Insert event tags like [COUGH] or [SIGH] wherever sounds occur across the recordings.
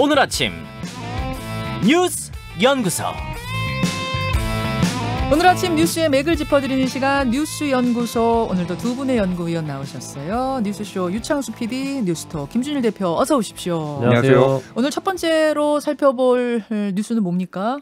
오늘 아침 뉴스 연구소 오늘 아침 뉴스의 맥을 짚어드리는 시간 뉴스 연구소 오늘도 두 분의 연구위원 나오셨어요. 뉴스쇼 유창수 PD, 뉴스토 김준일 대표 어서 오십시오. 안녕하세요. 오늘 첫 번째로 살펴볼 뉴스는 뭡니까?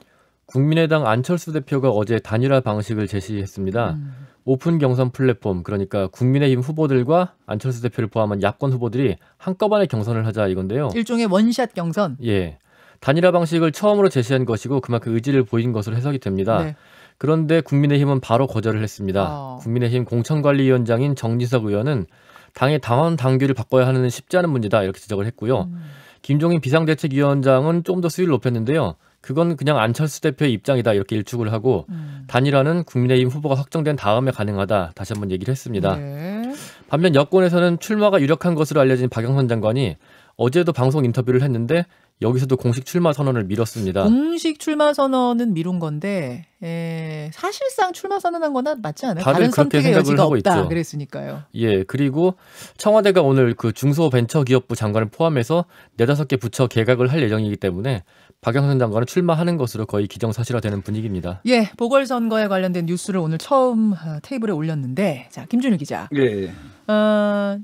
국민의당 안철수 대표가 어제 단일화 방식을 제시했습니다. 음. 오픈 경선 플랫폼 그러니까 국민의힘 후보들과 안철수 대표를 포함한 야권 후보들이 한꺼번에 경선을 하자 이건데요. 일종의 원샷 경선. 예. 단일화 방식을 처음으로 제시한 것이고 그만큼 의지를 보인 것으로 해석이 됩니다. 네. 그런데 국민의힘은 바로 거절을 했습니다. 어. 국민의힘 공천관리위원장인 정진석 의원은 당의 당원 당규를 바꿔야 하는 쉽지 않은 문제다 이렇게 지적을 했고요. 음. 김종인 비상대책위원장은 좀 더 수위를 높였는데요. 그건 그냥 안철수 대표의 입장이다 이렇게 일축을 하고 음. 단일화는 국민의힘 후보가 확정된 다음에 가능하다 다시 한번 얘기를 했습니다. 네. 반면 여권에서는 출마가 유력한 것으로 알려진 박영선 장관이 어제도 방송 인터뷰를 했는데 여기서도 공식 출마 선언을 미뤘습니다. 공식 출마 선언은 미룬 건데 에, 예, 사실상 출마 선언한 거나 맞지 않아요? 다른 그렇게 생각을 하고 없다. 있죠. 그랬으니까요. 예, 그리고 청와대가 오늘 그 중소벤처기업부 장관을 포함해서 네다섯 개 부처 개각을 할 예정이기 때문에 박영선 장관은 출마하는 것으로 거의 기정사실화되는 분위기입니다. 예, 보궐선거에 관련된 뉴스를 오늘 처음 어, 테이블에 올렸는데 자 김준일 기자. 예. 예. 어,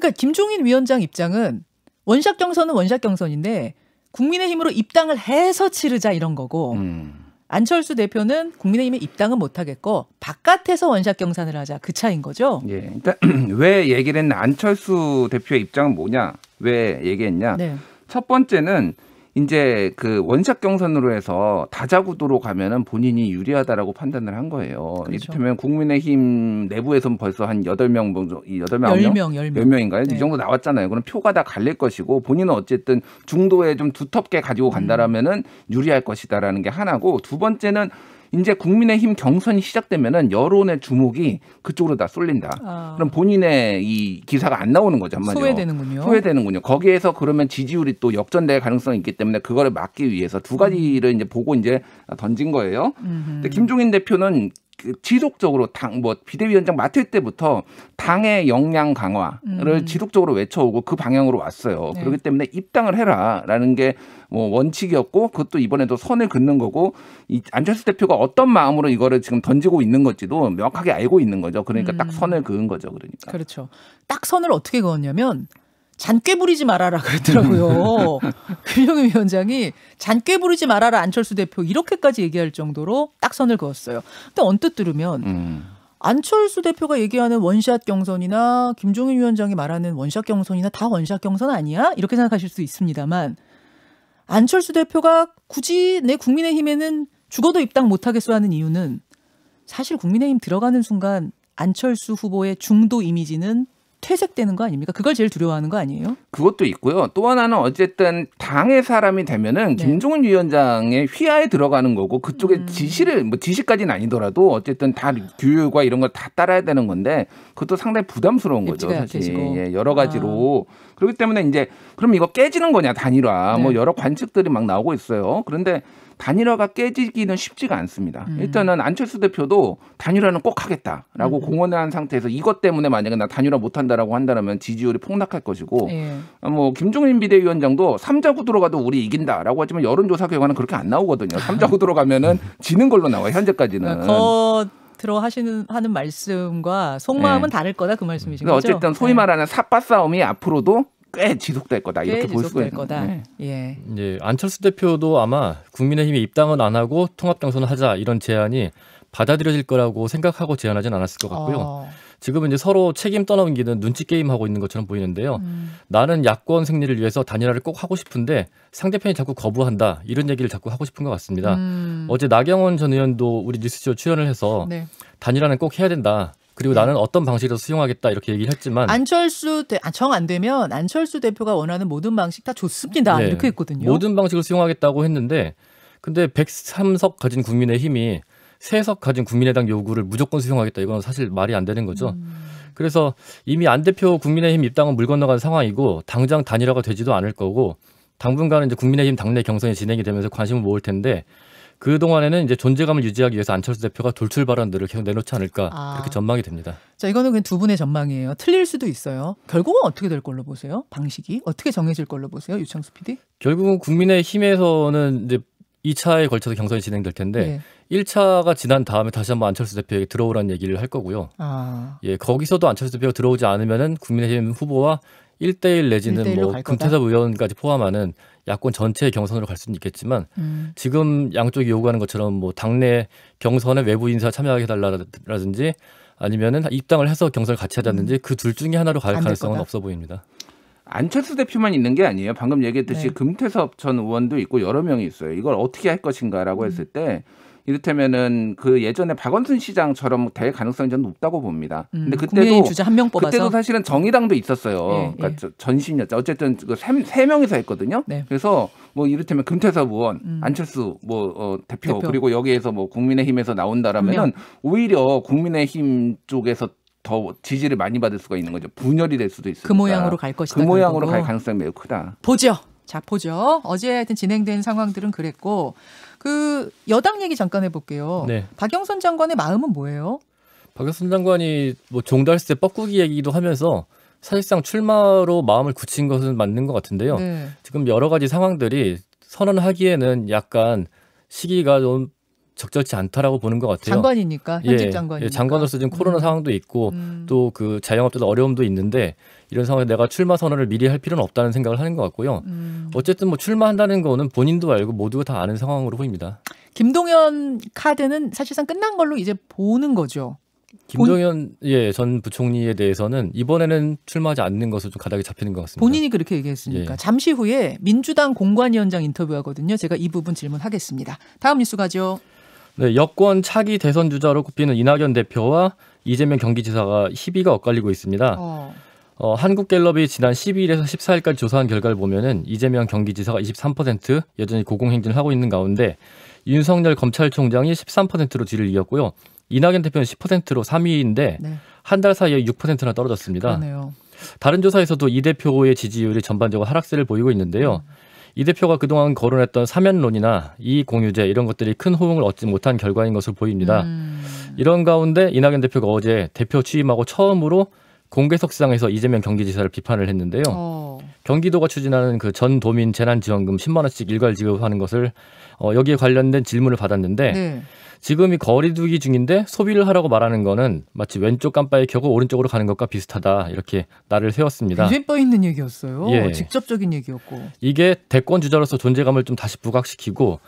그러니까 김종인 위원장 입장은 원샷 경선은 원샷 경선인데 국민의힘으로 입당을 해서 치르자 이런 거고 음. 안철수 대표는 국민의힘에 입당은 못하겠고 바깥에서 원샷 경선을 하자 그 차인 거죠. 예, 그러왜 그러니까 [CLEARS THROAT] 얘기를 했나 안철수 대표의 입장은 뭐냐 왜 얘기했냐 네. 첫 번째는 이제 그 원샷 경선으로 해서 다자구도로 가면은 본인이 유리하다라고 판단을 한 거예요. 그렇죠. 이를테면 국민의힘 내부에선 벌써 한 여덟 명 정도, 여덟 명 10명, 10명. 10명인가요? 네. 이 정도 나왔잖아요. 그럼 표가 다 갈릴 것이고 본인은 어쨌든 중도에 좀 두텁게 가지고 간다라면은 유리할 것이다라는 게 하나고 두 번째는 이제 국민의힘 경선이 시작되면은 여론의 주목이 그쪽으로 다 쏠린다. 아. 그럼 본인의 이 기사가 안 나오는 거죠, 한마디로. 소외되는군요. 소외되는군요. 거기에서 그러면 지지율이 또 역전될 가능성이 있기 때문에 그거를 막기 위해서 두 가지를 음. 이제 보고 이제 던진 거예요. 음흠. 근데 김종인 대표는 그 지속적으로 당 뭐 비대위원장 맡을 때부터 당의 역량 강화를 음. 지속적으로 외쳐오고 그 방향으로 왔어요. 네. 그렇기 때문에 입당을 해라라는 게 뭐 원칙이었고 그것도 이번에도 선을 긋는 거고 이 안철수 대표가 어떤 마음으로 이거를 지금 던지고 있는 건지도 명확하게 알고 있는 거죠. 그러니까 음. 딱 선을 그은 거죠. 그러니까 그렇죠. 딱 선을 어떻게 그었냐면 잔꾀 부리지 말아라 그랬더라고요. [LAUGHS] 김영희 위원장이 잔꾀 부리지 말아라 안철수 대표 이렇게까지 얘기할 정도로 딱 선을 그었어요. 근데 언뜻 들으면 음. 안철수 대표가 얘기하는 원샷 경선이나 김종인 위원장이 말하는 원샷 경선이나 다 원샷 경선 아니야? 이렇게 생각하실 수 있습니다만 안철수 대표가 굳이 내 국민의힘에는 죽어도 입당 못하겠소 하는 이유는 사실 국민의힘 들어가는 순간 안철수 후보의 중도 이미지는 퇴색되는 거 아닙니까? 그걸 제일 두려워하는 거 아니에요? 그것도 있고요. 또 하나는 어쨌든 당의 사람이 되면은 네. 김종인 위원장의 휘하에 들어가는 거고 그쪽에 음. 지시를 뭐 지시까지는 아니더라도 어쨌든 다 규율과 이런 걸 다 따라야 되는 건데 그것도 상당히 부담스러운 거죠. 사실 약 예, 여러 가지로 아. 그렇기 때문에 이제 그럼 이거 깨지는 거냐 단일화 뭐 네. 뭐 여러 관측들이 막 나오고 있어요. 그런데 단일화가 깨지기는 쉽지가 않습니다. 음. 일단은 안철수 대표도 단일화는 꼭 하겠다라고 음. 공언을 한 상태에서 이것 때문에 만약에 나 단일화 못 한다라고 한다면 지지율이 폭락할 것이고 예. 뭐 김종인 비대위원장도 3자 구들어 가도 우리 이긴다라고 하지만 여론조사 결과는 그렇게 안 나오거든요. 3자 구들어 가면은 [LAUGHS] 지는 걸로 나와요. 현재까지는. 그러니까 거... 들어 하시는 하는 말씀과 속마음은 네. 다를 거다 그 말씀이신 그러니까 거죠? 어쨌든 소위 예. 말하는 네. 사빠 싸움이 앞으로도 꽤 지속될 거다 이렇게 볼 수가 있는 다 네. 예. 예. 안철수 대표도 아마 국민의힘에 입당은 안 하고 통합 당선을 하자 이런 제안이 받아들여질 거라고 생각하고 제안하진 않았을 것 같고요. 어. 지금은 이제 서로 책임 떠넘기는 눈치 게임 하고 있는 것처럼 보이는데요. 음. 나는 야권 승리를 위해서 단일화를 꼭 하고 싶은데 상대편이 자꾸 거부한다 이런 얘기를 자꾸 하고 싶은 것 같습니다. 음. 어제 나경원 전 의원도 우리 뉴스쇼 출연을 해서 네. 단일화는 꼭 해야 된다. 그리고 나는 어떤 방식으로 수용하겠다 이렇게 얘기를 했지만 안철수 아, 정안 되면 안철수 대표가 원하는 모든 방식 다 좋습니다. 네. 이렇게 했거든요. 모든 방식을 수용하겠다고 했는데 근데 103석 가진 국민의힘이 세석 가진 국민의당 요구를 무조건 수용하겠다 이건 사실 말이 안 되는 거죠. 음. 그래서 이미 안 대표 국민의힘 입당은 물 건너간 상황이고 당장 단일화가 되지도 않을 거고 당분간은 이제 국민의힘 당내 경선이 진행이 되면서 관심을 모을 텐데 그 동안에는 이제 존재감을 유지하기 위해서 안철수 대표가 돌출 발언들을 계속 내놓지 않을까 아. 그렇게 전망이 됩니다. 자 이거는 그냥 두 분의 전망이에요. 틀릴 수도 있어요. 결국은 어떻게 될 걸로 보세요? 방식이 어떻게 정해질 걸로 보세요, 유창수 PD? 결국은 국민의 힘에서는 이제 2차에 걸쳐서 경선이 진행될 텐데 네. 예. 1차가 지난 다음에 다시 한번 안철수 대표에게 들어오라는 얘기를 할 거고요. 아. 예, 거기서도 안철수 대표가 들어오지 않으면은 국민의힘 후보와 1대1 내지는 뭐 금태섭 의원까지 포함하는 야권 전체의 경선으로 갈 수는 있겠지만 음. 지금 양쪽이 요구하는 것처럼 뭐 당내 경선에 외부 인사 참여하게 해달라든지 아니면은 입당을 해서 경선을 같이 하자든지 음. 그둘 중에 하나로 갈 가능성은 없어 보입니다. 안철수 대표만 있는 게 아니에요. 방금 얘기했듯이 네. 금태섭 전 의원도 있고 여러 명이 있어요. 이걸 어떻게 할 것인가라고 음. 했을 때 이를테면은 그 예전에 박원순 시장처럼 될 가능성이 저는 높다고 봅니다. 음, 근데 그때도 주자 한명 뽑아서 그때도 사실은 정의당도 있었어요. 예, 그러니까 예. 전신이었죠. 어쨌든 그 세 명이서 했거든요. 네. 그래서 뭐 이를테면 금태섭 의원, 음. 안철수 뭐 어, 대표, 대표, 그리고 여기에서 뭐 국민의힘에서 나온다라면은 음. 오히려 국민의힘 쪽에서 더 지지를 많이 받을 수가 있는 거죠. 분열이 될 수도 있어요그 모양으로 갈 것이다. 그 모양으로 갈 가능성이 매우 크다. 보죠. 자, 포죠 어제 하여튼 진행된 상황들은 그랬고 그 여당 얘기 잠깐 해볼게요. 네. 박영선 장관의 마음은 뭐예요? 박영선 장관이 뭐 종달새 뻐꾸기 얘기도 하면서 사실상 출마로 마음을 굳힌 것은 맞는 것 같은데요. 네. 지금 여러 가지 상황들이 선언하기에는 약간 시기가 좀 적절치 않다라고 보는 것 같아요. 장관이니까 현직 장관 예, 예 장관으로서 지금 코로나 음. 상황도 있고 음. 또그 자영업자들 어려움도 있는데 이런 상황에 내가 출마 선언을 미리 할 필요는 없다는 생각을 하는 것 같고요. 음. 어쨌든 뭐 출마한다는 거는 본인도 알고 모두가 다 아는 상황으로 보입니다. 김동연 카드는 사실상 끝난 걸로 이제 보는 거죠. 김동연 본... 예, 예전 부총리에 대해서는 이번에는 출마하지 않는 것으좀 가닥이 잡히는 것 같습니다. 본인이 그렇게 얘기했으니까 예. 잠시 후에 민주당 공관위원장 인터뷰하거든요. 제가 이 부분 질문하겠습니다. 다음 뉴스 가죠. 네, 여권 차기 대선 주자로 꼽히는 이낙연 대표와 이재명 경기지사가 희비가 엇갈리고 있습니다. 어. 어, 한국갤럽이 지난 12일에서 14일까지 조사한 결과를 보면은 이재명 경기지사가 23% 여전히 고공행진을 하고 있는 가운데 윤석열 검찰총장이 13%로 뒤를 이었고요. 이낙연 대표는 10%로 3위인데 네. 한달 사이에 6%나 떨어졌습니다. 그러네요. 다른 조사에서도 이 대표의 지지율이 전반적으로 하락세를 보이고 있는데요. 음. 이 대표가 그동안 거론했던 사면론이나 이공유제 이런 것들이 큰 호응을 얻지 못한 결과인 것으로 보입니다. 음. 이런 가운데 이낙연 대표가 어제 대표 취임하고 처음으로 공개석상에서 이재명 경기지사를 비판을 했는데요. 어. 경기도가 추진하는 그 전 도민 재난지원금 10만 원씩 일괄 지급하는 것을 어, 여기에 관련된 질문을 받았는데 네. 지금이 거리두기 중인데 소비를 하라고 말하는 거는 마치 왼쪽 깜빡이 켜고 오른쪽으로 가는 것과 비슷하다 이렇게 나를 세웠습니다. 굉장히 뼈 있는 얘기였어요. 예. 직접적인 얘기였고 이게 대권 주자로서 존재감을 좀 다시 부각시키고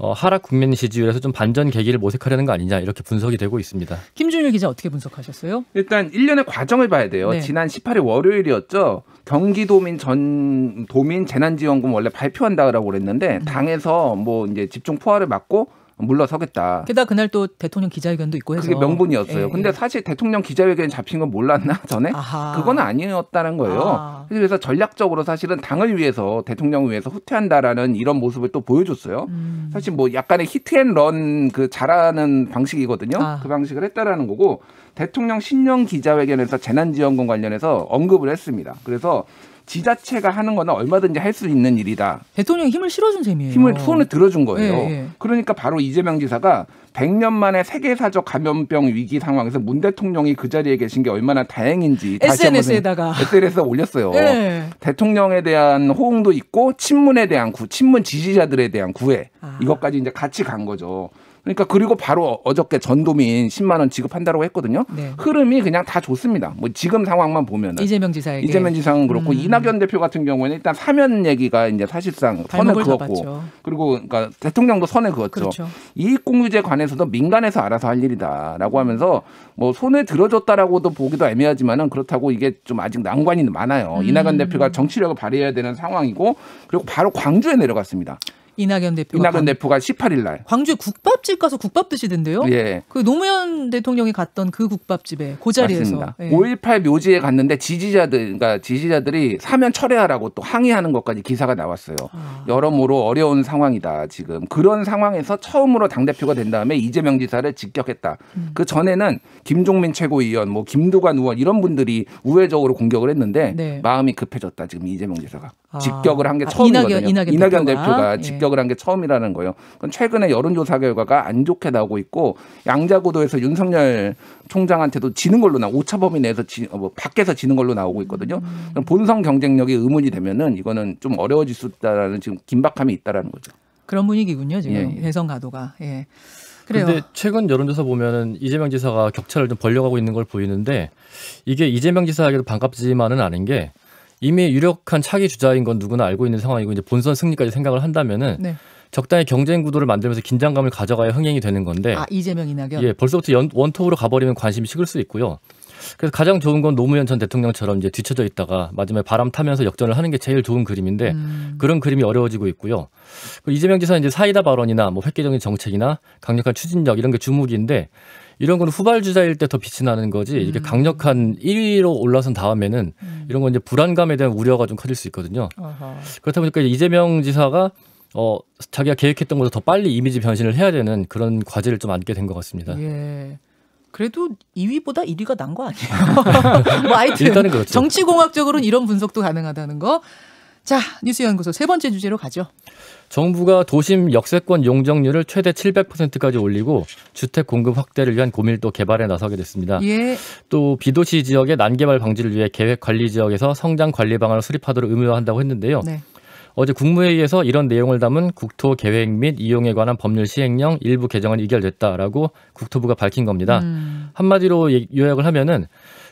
어, 하락 국민 시지율에서좀 반전 계기를 모색하려는 거 아니냐 이렇게 분석이 되고 있습니다. 김준일 기자 어떻게 분석하셨어요? 일단 1년의 과정을 봐야 돼요. 네. 지난 18일 월요일이었죠. 경기도민 전 도민 재난지원금 원래 발표한다라고 그랬는데 음. 당에서 뭐 이제 집중 포화를 맞고 물러서겠다. 게다가 그날 또 대통령 기자회견도 있고 해서 그게 명분이었어요. 예. 근데 사실 대통령 기자회견 잡힌 건 몰랐나 전에? 아하. 그건 아니었다는 거예요. 아 그래서 전략적으로 사실은 당을 위해서 대통령을 위해서 후퇴한다라는 이런 모습을 또 보여줬어요. 음. 사실 뭐 약간의 히트앤 런 그 잘하는 방식이거든요. 아. 그 방식을 했다라는 거고 대통령 신년 기자회견에서 재난지원금 관련해서 언급을 했습니다. 그래서 지자체가 하는 거는 얼마든지 할 수 있는 일이다. 대통령이 힘을 실어준 셈이에요. 힘을 손을 들어준 거예요. 예, 예. 그러니까 바로 이재명 지사가 100년 만에 세계사적 감염병 위기 상황에서 문 대통령이 그 자리에 계신 게 얼마나 다행인지 다시 SNS에다가 SNS에 올렸어요. 예. 대통령에 대한 호응도 있고 친문에 대한 구, 친문 지지자들에 대한 구애 아. 이것까지 이제 같이 간 거죠. 그러니까 그리고 바로 어저께 전도민 10만 원 지급한다라고 했거든요. 네. 흐름이 그냥 다 좋습니다. 뭐 지금 상황만 보면은 이재명 지사에게 이재명 지사는 그렇고 음. 이낙연 대표 같은 경우에는 일단 사면 얘기가 이제 사실상 선을 그었고 잡았죠. 그리고 그러니까 대통령도 선에 그었죠. 그렇죠. 이익공유제 관해서도 민간에서 알아서 할 일이다라고 하면서 뭐 손에 들어줬다라고도 보기도 애매하지만은 그렇다고 이게 좀 아직 난관이 많아요. 음. 이낙연 대표가 정치력을 발휘해야 되는 상황이고 그리고 바로 광주에 내려갔습니다. 이낙연 대표 이낙연 대표가 18일 날 광주에 국밥집 가서 국밥 드시던데요. 예. 그 노무현 대통령이 갔던 그 국밥집에 그 자리에서 예. 5.18 묘지에 갔는데 지지자들 그러니까 지지자들이 사면 철회하라고 또 항의하는 것까지 기사가 나왔어요. 아. 여러모로 어려운 상황이다 지금 그런 상황에서 처음으로 당 대표가 된 다음에 이재명 지사를 직격했다. 음. 그 전에는 김종민 최고위원, 뭐 김두관 의원 이런 분들이 우회적으로 공격을 했는데 네. 마음이 급해졌다 지금 이재명 지사가 아. 직격을 한게 아, 처음이거든요. 이낙연, 이낙연, 이낙연 대표가, 대표가 예. 직격 분석을 한게 처음이라는 거예요. 그건 최근에 여론조사 결과가 안 좋게 나오고 있고 양자고도에서 윤석열 총장한테도 지는 걸로 나 오차범위 내에서 지, 어, 뭐 밖에서 지는 걸로 나오고 있거든요. 음. 본성 경쟁력이 의문이 되면은 이거는 좀 어려워질 수 있다라는 지금 긴박함이 있다라는 거죠. 그런 분위기군요 지금 예. 대선 가도가. 예. 그런데 최근 여론조사 보면은 이재명 지사가 격차를 좀 벌려가고 있는 걸 보이는데 이게 이재명 지사에게도 반갑지만은 않은 게 이미 유력한 차기 주자인 건 누구나 알고 있는 상황이고 이제 본선 승리까지 생각을 한다면은 네. 적당히 경쟁 구도를 만들면서 긴장감을 가져가야 흥행이 되는 건데 아 이재명 이낙연 예 벌써부터 연, 원톱으로 가버리면 관심이 식을 수 있고요. 그래서 가장 좋은 건 노무현 전 대통령처럼 이제 뒤쳐져 있다가 마지막에 바람 타면서 역전을 하는 게 제일 좋은 그림인데 음. 그런 그림이 어려워지고 있고요. 그 이재명 지사 이제 사이다 발언이나 뭐 획기적인 정책이나 강력한 추진력 이런 게 주목인데 이런 건 후발주자일 때 더 빛이 나는 거지 음. 이게 강력한 1위로 올라선 다음에는 음. 이런 건 이제 불안감에 대한 우려가 좀 커질 수 있거든요. 어허. 그렇다 보니까 이재명 지사가 어, 자기가 계획했던 것보다 더 빨리 이미지 변신을 해야 되는 그런 과제를 좀 안게 된 것 같습니다. 예. 그래도 2위보다 1위가 난 거 아니에요? [LAUGHS] 뭐 하여튼 일단은 그렇죠. 정치공학적으로는 이런 분석도 가능하다는 거. 자, 뉴스연구소 세 번째 주제로 가죠. 정부가 도심 역세권 용적률을 최대 700%까지 올리고 주택 공급 확대를 위한 고밀도 개발에 나서게 됐습니다. 예. 또 비도시 지역의 난개발 방지를 위해 계획 관리 지역에서 성장 관리 방안을 수립하도록 의무화한다고 했는데요. 네. 어제 국무회의에서 이런 내용을 담은 국토 계획 및 이용에 관한 법률 시행령 일부 개정안이 의결됐다라고 국토부가 밝힌 겁니다. 음. 한마디로 요약을 하면은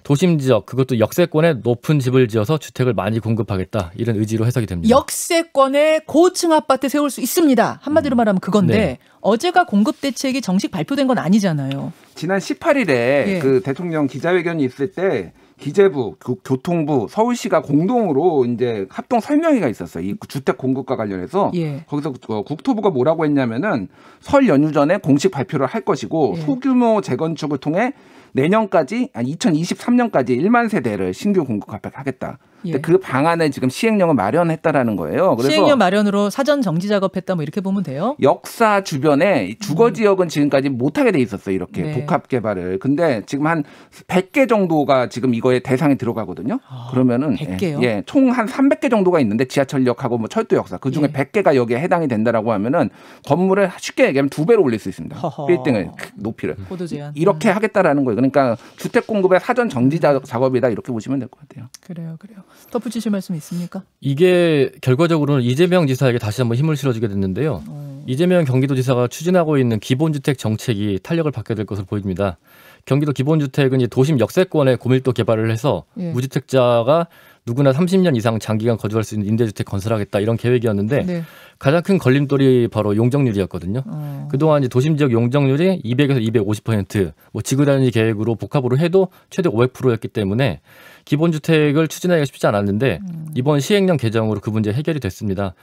도심 지역 그것도 역세권에 높은 집을 지어서 주택을 많이 공급하겠다 이런 의지로 해석이 됩니다. 역세권에 고층 아파트 세울 수 있습니다. 한마디로 음. 말하면 그건데 네. 어제가 공급 대책이 정식 발표된 건 아니잖아요. 지난 18일에 예. 그 대통령 기자회견이 있을 때 기재부, 교, 통부 서울시가 공동으로 이제 합동 설명회가 있었어요. 이 주택 공급과 관련해서 예. 거기서 어, 국토부가 뭐라고 했냐면은 설 연휴 전에 공식 발표를 할 것이고 예. 소규모 재건축을 통해 내년까지 아니 2023년까지 1만 세대를 신규 공급 하겠다. 예. 근데 예. 그 방안에 지금 시행령을 마련했다라는 거예요. 그래서 시행령 마련으로 사전 정지 작업했다 뭐 이렇게 보면 돼요. 역사 주변에 주거 음. 지역은 지금까지 못 하게 돼 있었어요. 이렇게 네. 복합 개발을. 근데 지금 한 100개 정도가 지금 이거에 대상에 들어가거든요. 아, 그러면은 100개요? 예, 예총 한 300개 정도가 있는데 지하철역하고 뭐 철도 역사 그 중에 예. 100개가 여기에 해당이 된다라고 하면은 건물을 쉽게 얘기하면 두 배로 올릴 수 있습니다. 빌딩을 높이를. 고도 제한. 이렇게 음. 하겠다라는 거예요. 그러니까 주택 공급의 사전 정지 작업이다 이렇게 보시면 될 것 같아요. 그래요. 그래요. 덧붙이실 말씀 있습니까? 이게 결과적으로는 이재명 지사에게 다시 한번 힘을 실어주게 됐는데요. 어. 이재명 경기도지사가 추진하고 있는 기본주택 정책이 탄력을 받게 될 것으로 보입니다. 경기도 기본주택은 이제 도심 역세권에 고밀도 개발을 해서 예. 무주택자가 누구나 30년 이상 장기간 거주할 수 있는 임대주택 건설하겠다 이런 계획이었는데 네. 가장 큰 걸림돌이 바로 용적률이었거든요. 어. 그동안 이제 도심 지역 용적률이 200에서 250%뭐 지구 단위 계획으로 복합으로 해도 최대 500%였기 때문에 기본주택을 추진하기가 쉽지 않았는데 음. 이번 시행령 개정으로 그 문제 해결이 됐습니다.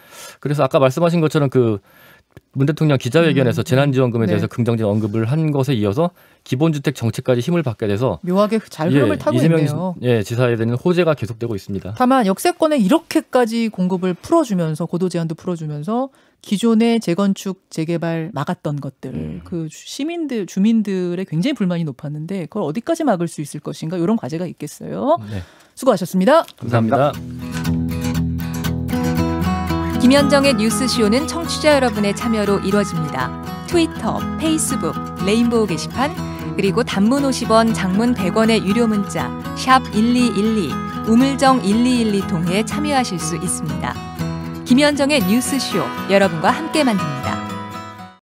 그래서 아까 말씀하신 것처럼 그 문 대통령 기자회견에서 음. 재난지원금에 대해서 네. 긍정적인 언급을 한 것에 이어서 기본주택 정책까지 힘을 받게 돼서 묘하게 그 잘 흐름을 예, 타고 이재명 있네요. 예, 지사에 대한 호재가 계속되고 있습니다. 다만 역세권에 이렇게까지 공급을 풀어주면서 고도 제한도 풀어주면서 기존의 재건축 재개발 막았던 것들 음. 그 시민들 주민들의 굉장히 불만이 높았는데 그걸 어디까지 막을 수 있을 것인가 이런 과제가 있겠어요. 네. 수고하셨습니다. 감사합니다. 김현정의 뉴스쇼는 청취자 여러분의 참여로 이루어집니다. 트위터, 페이스북, 레인보우 게시판 그리고 단문 50원, 장문 100원의 유료 문자 샵 #1212 우물정 1212 통해 참여하실 수 있습니다. 김현정의 뉴스쇼 여러분과 함께 만듭니다.